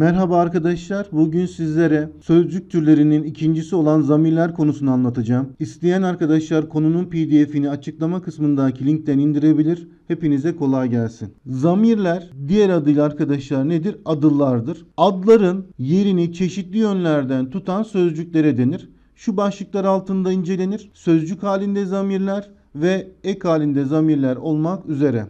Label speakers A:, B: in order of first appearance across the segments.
A: Merhaba arkadaşlar. Bugün sizlere sözcük türlerinin ikincisi olan zamirler konusunu anlatacağım. İsteyen arkadaşlar konunun PDF'ini açıklama kısmındaki linkten indirebilir. Hepinize kolay gelsin. Zamirler diğer adıyla arkadaşlar nedir? Adıllardır. Adların yerini çeşitli yönlerden tutan sözcüklere denir. Şu başlıklar altında incelenir. Sözcük halinde zamirler ve ek halinde zamirler olmak üzere.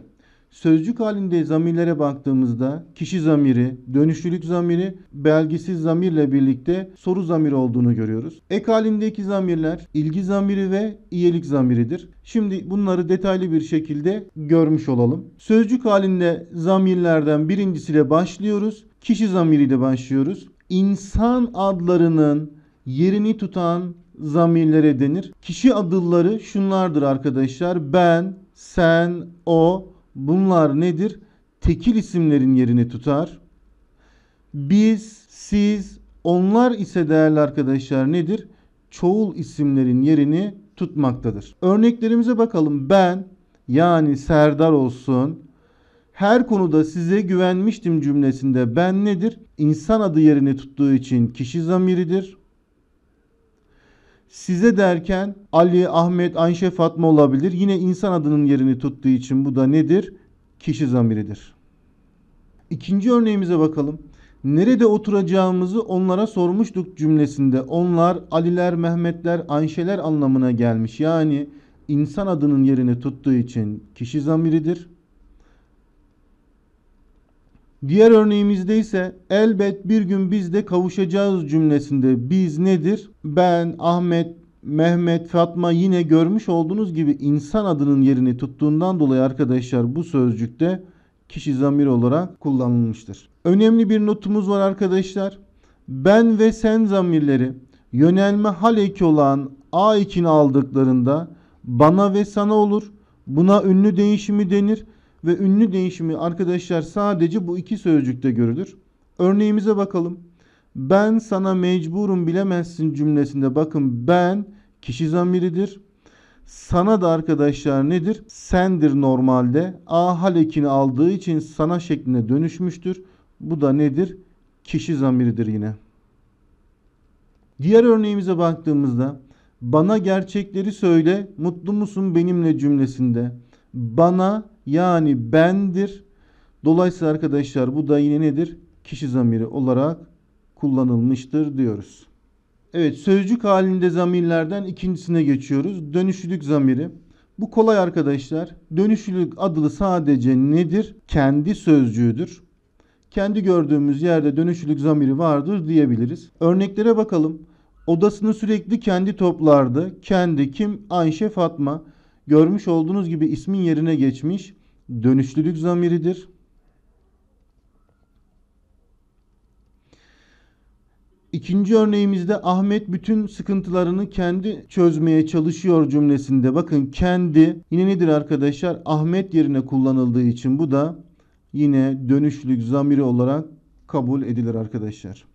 A: Sözcük halinde zamirlere baktığımızda kişi zamiri, dönüşlülük zamiri, belgisiz zamirle birlikte soru zamiri olduğunu görüyoruz. Ek halindeki zamirler ilgi zamiri ve iyilik zamiridir. Şimdi bunları detaylı bir şekilde görmüş olalım. Sözcük halinde zamirlerden birincisiyle başlıyoruz. Kişi zamiriyle başlıyoruz. İnsan adlarının yerini tutan zamirlere denir. Kişi adılları şunlardır arkadaşlar. Ben, sen, o, Bunlar nedir? Tekil isimlerin yerini tutar. Biz, siz, onlar ise değerli arkadaşlar nedir? Çoğul isimlerin yerini tutmaktadır. Örneklerimize bakalım. Ben yani Serdar olsun. Her konuda size güvenmiştim cümlesinde ben nedir? İnsan adı yerini tuttuğu için kişi zamiridir. Size derken Ali, Ahmet, Ayşe, Fatma olabilir. Yine insan adının yerini tuttuğu için bu da nedir? Kişi zamiridir. İkinci örneğimize bakalım. Nerede oturacağımızı onlara sormuştuk cümlesinde. Onlar Aliler, Mehmetler, Ayşeler anlamına gelmiş. Yani insan adının yerini tuttuğu için kişi zamiridir. Diğer örneğimizde ise elbet bir gün biz de kavuşacağız cümlesinde biz nedir? Ben, Ahmet, Mehmet, Fatma yine görmüş olduğunuz gibi insan adının yerini tuttuğundan dolayı arkadaşlar bu sözcükte kişi zamir olarak kullanılmıştır. Önemli bir notumuz var arkadaşlar. Ben ve sen zamirleri yönelme hal eki olan a için aldıklarında bana ve sana olur. Buna ünlü değişimi denir ve ünlü değişimi arkadaşlar sadece bu iki sözcükte görülür. Örneğimize bakalım. Ben sana mecburum bilemezsin cümlesinde bakın ben kişi zamiridir. Sana da arkadaşlar nedir? Sendir normalde. A hal halekini aldığı için sana şekline dönüşmüştür. Bu da nedir? Kişi zamiridir yine. Diğer örneğimize baktığımızda bana gerçekleri söyle, mutlu musun benimle cümlesinde bana yani bendir. Dolayısıyla arkadaşlar bu da yine nedir? Kişi zamiri olarak kullanılmıştır diyoruz. Evet sözcük halinde zamirlerden ikincisine geçiyoruz. Dönüşlülük zamiri. Bu kolay arkadaşlar. Dönüşlülük adlı sadece nedir? Kendi sözcüğüdür. Kendi gördüğümüz yerde dönüşlülük zamiri vardır diyebiliriz. Örneklere bakalım. Odasını sürekli kendi toplardı. Kendi kim? Ayşe Fatma görmüş olduğunuz gibi ismin yerine geçmiş dönüşlülük zamiridir. İkinci örneğimizde Ahmet bütün sıkıntılarını kendi çözmeye çalışıyor cümlesinde. Bakın kendi yine nedir arkadaşlar? Ahmet yerine kullanıldığı için bu da yine dönüşlük zamiri olarak kabul edilir arkadaşlar.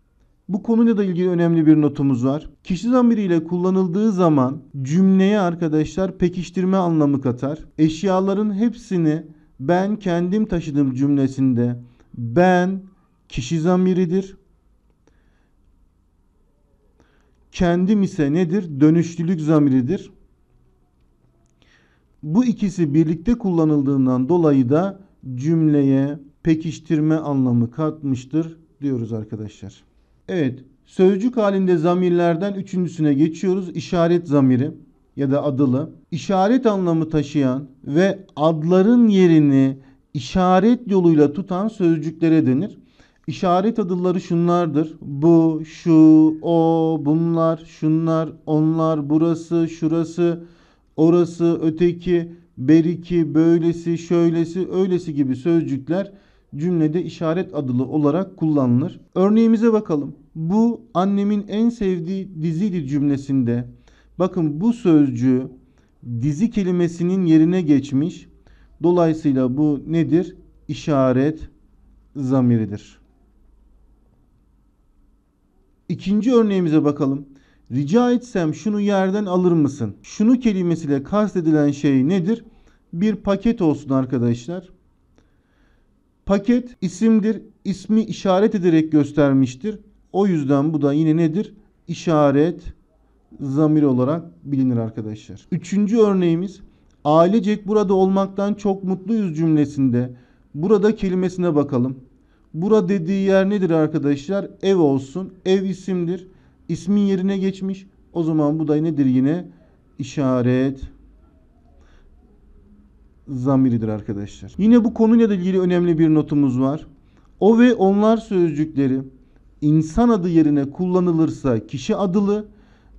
A: Bu konuyla da ilgili önemli bir notumuz var. Kişi zamiriyle kullanıldığı zaman cümleye arkadaşlar pekiştirme anlamı katar. Eşyaların hepsini ben kendim taşıdım cümlesinde ben kişi zamiridir. Kendim ise nedir? Dönüşlülük zamiridir. Bu ikisi birlikte kullanıldığından dolayı da cümleye pekiştirme anlamı katmıştır diyoruz arkadaşlar. Evet. Sözcük halinde zamirlerden üçüncüsüne geçiyoruz. İşaret zamiri ya da adılı. İşaret anlamı taşıyan ve adların yerini işaret yoluyla tutan sözcüklere denir. İşaret adılları şunlardır. Bu, şu, o, bunlar, şunlar, onlar, burası, şurası, orası, öteki, beriki, böylesi, şöylesi, öylesi gibi sözcükler cümlede işaret adılı olarak kullanılır. Örneğimize bakalım. Bu annemin en sevdiği diziydi cümlesinde. Bakın bu sözcüğü dizi kelimesinin yerine geçmiş. Dolayısıyla bu nedir? İşaret zamiridir. İkinci örneğimize bakalım. Rica etsem şunu yerden alır mısın? Şunu kelimesiyle kastedilen şey nedir? Bir paket olsun arkadaşlar. Paket isimdir. ismi işaret ederek göstermiştir. O yüzden bu da yine nedir? İşaret zamir olarak bilinir arkadaşlar. Üçüncü örneğimiz ailecek burada olmaktan çok mutluyuz cümlesinde burada kelimesine bakalım. Bura dediği yer nedir arkadaşlar? Ev olsun. Ev isimdir. İsmin yerine geçmiş. O zaman bu da nedir yine? İşaret zamiridir arkadaşlar. Yine bu konuyla ilgili önemli bir notumuz var. O ve onlar sözcükleri insan adı yerine kullanılırsa kişi adılı,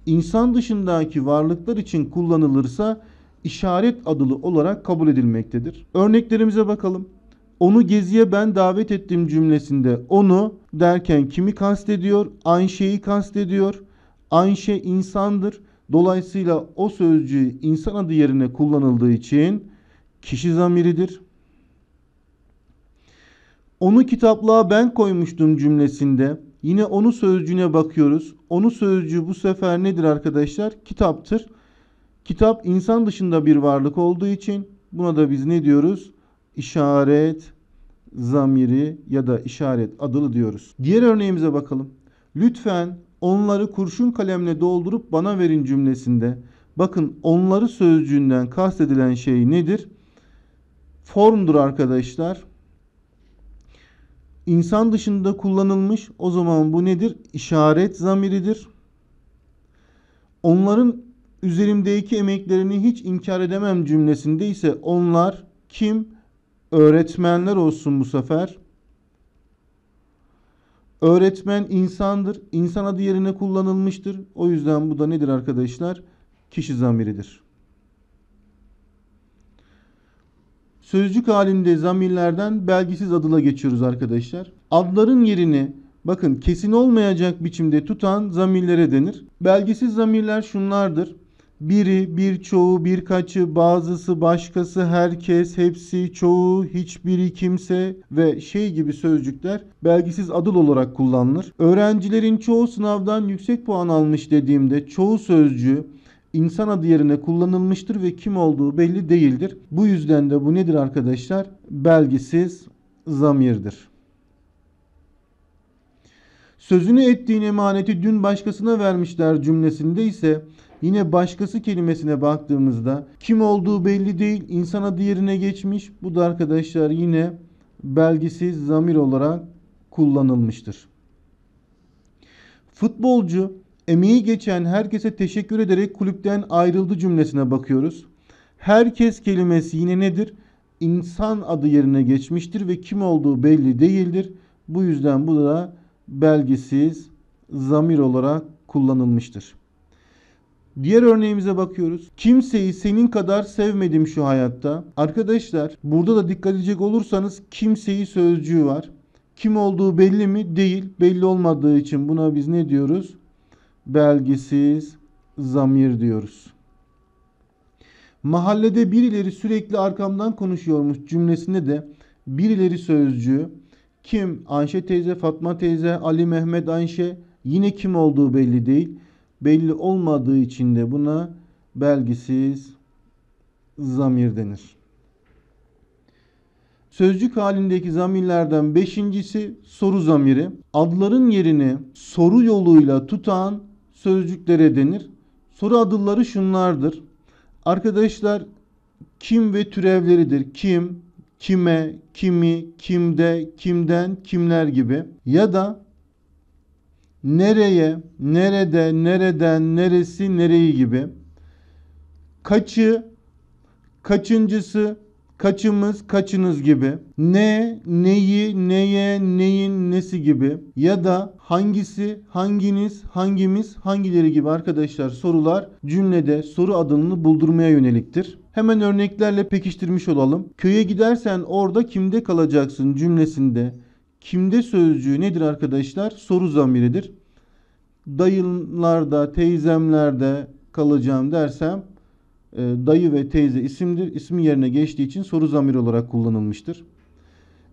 A: insan dışındaki varlıklar için kullanılırsa işaret adılı olarak kabul edilmektedir. Örneklerimize bakalım. Onu geziye ben davet ettim cümlesinde onu derken kimi kastediyor? Aynı şeyi kastediyor. Aynı şey insandır. Dolayısıyla o sözcüğü insan adı yerine kullanıldığı için kişi zamiridir. Onu kitaplığa ben koymuştum cümlesinde yine onu sözcüğüne bakıyoruz. Onu sözcüğü bu sefer nedir arkadaşlar? Kitaptır. Kitap insan dışında bir varlık olduğu için buna da biz ne diyoruz? İşaret zamiri ya da işaret adılı diyoruz. Diğer örneğimize bakalım. Lütfen onları kurşun kalemle doldurup bana verin cümlesinde. Bakın onları sözcüğünden kastedilen şey nedir? formdur arkadaşlar. İnsan dışında kullanılmış o zaman bu nedir? İşaret zamiridir. Onların üzerimdeki emeklerini hiç inkar edemem cümlesinde ise onlar kim? Öğretmenler olsun bu sefer. Öğretmen insandır. İnsan adı yerine kullanılmıştır. O yüzden bu da nedir arkadaşlar? Kişi zamiridir. sözcük halinde zamirlerden belgisiz adıla geçiyoruz arkadaşlar. Adların yerini bakın kesin olmayacak biçimde tutan zamirlere denir. Belgisiz zamirler şunlardır. Biri, birçoğu, birkaçı, bazısı, başkası, herkes, hepsi, çoğu, hiçbiri, kimse ve şey gibi sözcükler belgisiz adıl olarak kullanılır. Öğrencilerin çoğu sınavdan yüksek puan almış dediğimde çoğu sözcüğü insan adı yerine kullanılmıştır ve kim olduğu belli değildir. Bu yüzden de bu nedir arkadaşlar? Belgisiz zamirdir. Sözünü ettiğin emaneti dün başkasına vermişler cümlesinde ise yine başkası kelimesine baktığımızda kim olduğu belli değil insan adı yerine geçmiş. Bu da arkadaşlar yine belgisiz zamir olarak kullanılmıştır. Futbolcu emeği geçen herkese teşekkür ederek kulüpten ayrıldı cümlesine bakıyoruz. Herkes kelimesi yine nedir? İnsan adı yerine geçmiştir ve kim olduğu belli değildir. Bu yüzden bu da belgisiz zamir olarak kullanılmıştır. Diğer örneğimize bakıyoruz. Kimseyi senin kadar sevmedim şu hayatta. Arkadaşlar burada da dikkat edecek olursanız kimseyi sözcüğü var. Kim olduğu belli mi? Değil. Belli olmadığı için buna biz ne diyoruz? belgesiz zamir diyoruz. Mahallede birileri sürekli arkamdan konuşuyormuş cümlesinde de birileri sözcüğü kim Ayşe teyze, Fatma teyze, Ali Mehmet Ayşe yine kim olduğu belli değil. Belli olmadığı için de buna belgisiz zamir denir. Sözcük halindeki zamirlerden beşincisi soru zamiri. Adların yerini soru yoluyla tutan sözcüklere denir. Soru adılları şunlardır. Arkadaşlar kim ve türevleridir. Kim, kime, kimi, kimde, kimden, kimler gibi. Ya da nereye, nerede, nereden, neresi, nereyi gibi. Kaçı, kaçıncısı, kaçımız kaçınız gibi, ne, neyi, neye, neyin, nesi gibi ya da hangisi, hanginiz, hangimiz, hangileri gibi arkadaşlar sorular cümlede soru adını buldurmaya yöneliktir. Hemen örneklerle pekiştirmiş olalım. Köye gidersen orada kimde kalacaksın cümlesinde kimde sözcüğü nedir arkadaşlar? Soru zamiridir. Dayılarda, teyzemlerde kalacağım dersem e, dayı ve teyze isimdir. İsmin yerine geçtiği için soru zamir olarak kullanılmıştır.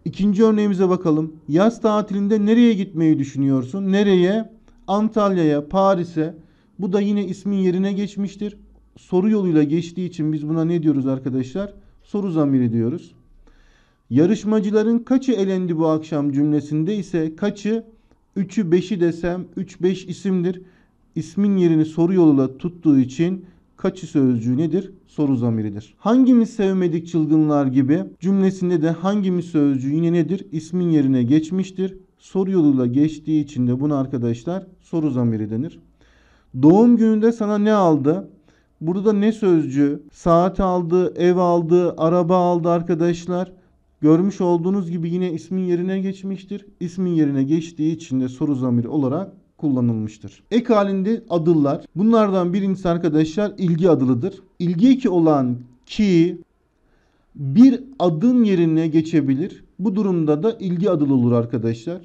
A: İkinci örneğimize bakalım. Yaz tatilinde nereye gitmeyi düşünüyorsun? Nereye? Antalya'ya, Paris'e. Bu da yine ismin yerine geçmiştir. Soru yoluyla geçtiği için biz buna ne diyoruz arkadaşlar? Soru zamiri diyoruz. Yarışmacıların kaçı elendi bu akşam cümlesinde ise kaçı 3'ü 5'i desem 3-5 isimdir. İsmin yerini soru yoluyla tuttuğu için kaçı sözcüğü nedir? Soru zamiridir. Hangimiz sevmedik çılgınlar gibi cümlesinde de hangimiz sözcüğü yine nedir? İsmin yerine geçmiştir. Soru yoluyla geçtiği için de bunu arkadaşlar soru zamiri denir. Doğum gününde sana ne aldı? Burada ne sözcüğü? Saat aldı, ev aldı, araba aldı arkadaşlar. Görmüş olduğunuz gibi yine ismin yerine geçmiştir. İsmin yerine geçtiği için de soru zamiri olarak kullanılmıştır. Ek halinde adıllar. Bunlardan birincisi arkadaşlar ilgi adılıdır. İlgi ki olan ki bir adın yerine geçebilir. Bu durumda da ilgi adılı olur arkadaşlar.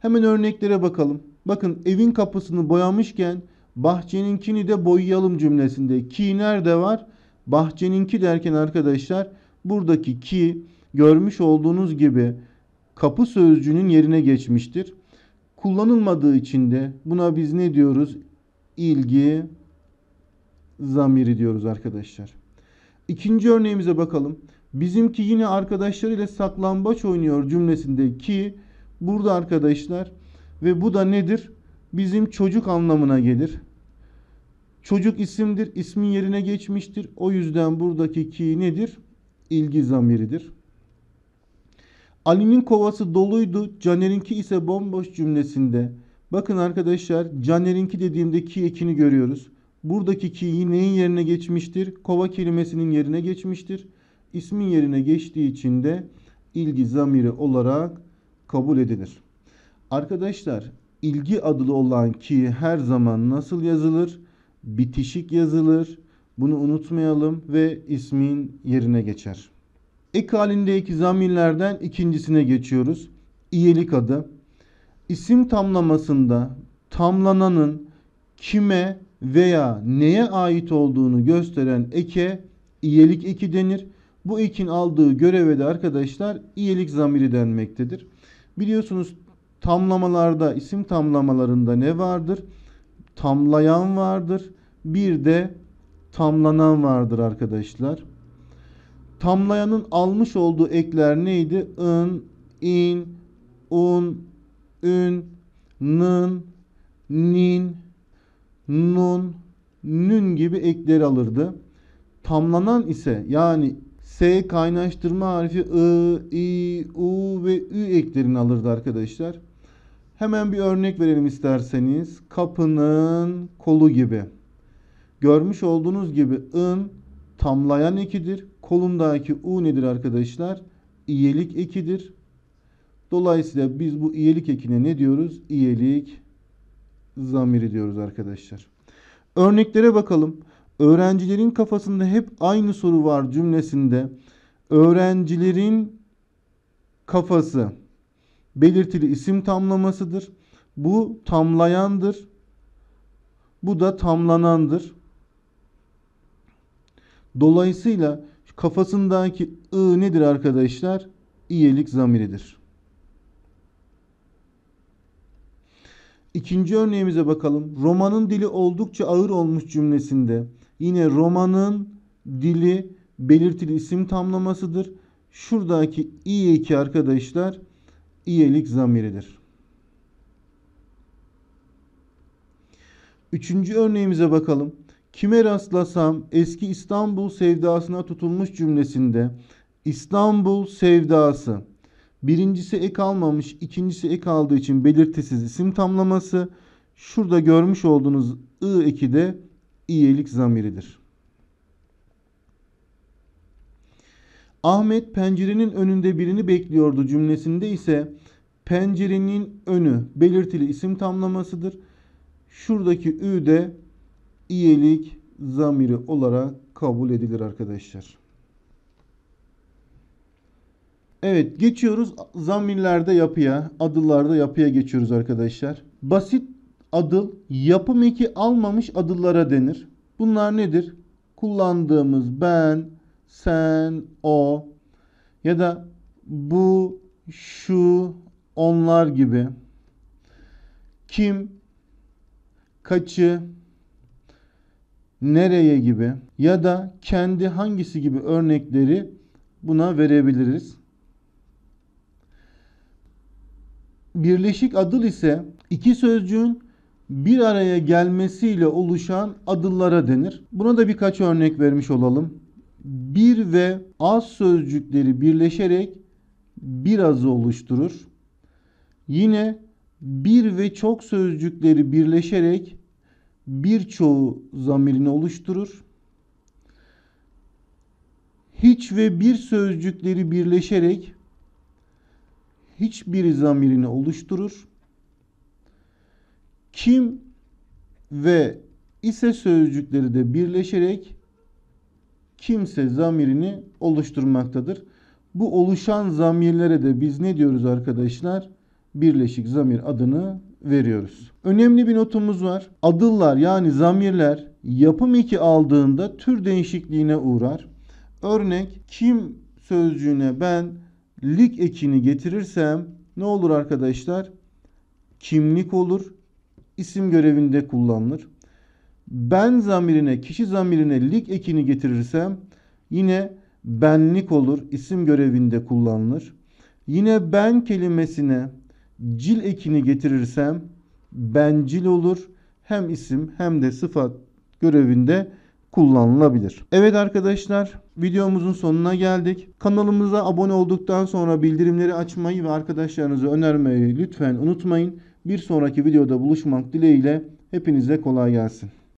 A: Hemen örneklere bakalım. Bakın evin kapısını boyamışken bahçeninkini de boyayalım cümlesinde ki nerede var? Bahçeninki derken arkadaşlar buradaki ki görmüş olduğunuz gibi kapı sözcüğünün yerine geçmiştir kullanılmadığı için de buna biz ne diyoruz? İlgi zamiri diyoruz arkadaşlar. İkinci örneğimize bakalım. Bizimki yine arkadaşlarıyla saklambaç oynuyor cümlesindeki burada arkadaşlar ve bu da nedir? Bizim çocuk anlamına gelir. Çocuk isimdir, ismin yerine geçmiştir. O yüzden buradaki ki nedir? İlgi zamiridir. Ali'nin kovası doluydu, Caner'inki ise bomboş cümlesinde. Bakın arkadaşlar Caner'inki dediğimde ki ekini görüyoruz. Buradaki ki'yi neyin yerine geçmiştir? Kova kelimesinin yerine geçmiştir. İsmin yerine geçtiği için de ilgi zamiri olarak kabul edilir. Arkadaşlar ilgi adlı olan ki her zaman nasıl yazılır? Bitişik yazılır. Bunu unutmayalım ve ismin yerine geçer. Ek halindeki zamirlerden ikincisine geçiyoruz. İyelik adı. İsim tamlamasında tamlananın kime veya neye ait olduğunu gösteren eke iyelik eki denir. Bu ekin aldığı göreve de arkadaşlar iyelik zamiri denmektedir. Biliyorsunuz tamlamalarda, isim tamlamalarında ne vardır? Tamlayan vardır. Bir de tamlanan vardır arkadaşlar. Tamlayanın almış olduğu ekler neydi? ın, in, un, ün, nın, nin, nun, nün gibi ekleri alırdı. Tamlanan ise yani S kaynaştırma harfi I, I, U ve Ü eklerini alırdı arkadaşlar. Hemen bir örnek verelim isterseniz. Kapının kolu gibi. Görmüş olduğunuz gibi ın tamlayan ekidir. Kolumdaki U nedir arkadaşlar? İyelik ekidir. Dolayısıyla biz bu iyelik ekine ne diyoruz? İyelik zamiri diyoruz arkadaşlar. Örneklere bakalım. Öğrencilerin kafasında hep aynı soru var cümlesinde. Öğrencilerin kafası belirtili isim tamlamasıdır. Bu tamlayandır. Bu da tamlanandır. Dolayısıyla Kafasındaki ı nedir arkadaşlar? İyelik zamiridir. İkinci örneğimize bakalım. Romanın dili oldukça ağır olmuş cümlesinde yine romanın dili belirtili isim tamlamasıdır. Şuradaki iyi iki arkadaşlar iyilik zamiridir. Üçüncü örneğimize bakalım. Kime rastlasam eski İstanbul sevdasına tutulmuş cümlesinde İstanbul sevdası. Birincisi ek almamış, ikincisi ek aldığı için belirtisiz isim tamlaması. Şurada görmüş olduğunuz ı eki de iyilik zamiridir. Ahmet pencerenin önünde birini bekliyordu cümlesinde ise pencerenin önü belirtili isim tamlamasıdır. Şuradaki ü de iyilik zamiri olarak kabul edilir arkadaşlar. Evet geçiyoruz zamirlerde yapıya, adıllarda yapıya geçiyoruz arkadaşlar. Basit adıl yapım eki almamış adıllara denir. Bunlar nedir? Kullandığımız ben, sen, o ya da bu, şu, onlar gibi. Kim, kaçı, nereye gibi ya da kendi hangisi gibi örnekleri buna verebiliriz. Birleşik adıl ise iki sözcüğün bir araya gelmesiyle oluşan adıllara denir. Buna da birkaç örnek vermiş olalım. Bir ve az sözcükleri birleşerek birazı oluşturur. Yine bir ve çok sözcükleri birleşerek birçoğu zamirini oluşturur. Hiç ve bir sözcükleri birleşerek hiçbir zamirini oluşturur. Kim ve ise sözcükleri de birleşerek kimse zamirini oluşturmaktadır. Bu oluşan zamirlere de biz ne diyoruz arkadaşlar? Birleşik zamir adını veriyoruz. Önemli bir notumuz var. Adıllar yani zamirler yapım eki aldığında tür değişikliğine uğrar. Örnek kim sözcüğüne ben lik ekini getirirsem ne olur arkadaşlar? Kimlik olur. İsim görevinde kullanılır. Ben zamirine, kişi zamirine lik ekini getirirsem yine benlik olur. İsim görevinde kullanılır. Yine ben kelimesine cil ekini getirirsem bencil olur. Hem isim hem de sıfat görevinde kullanılabilir. Evet arkadaşlar videomuzun sonuna geldik. Kanalımıza abone olduktan sonra bildirimleri açmayı ve arkadaşlarınızı önermeyi lütfen unutmayın. Bir sonraki videoda buluşmak dileğiyle hepinize kolay gelsin.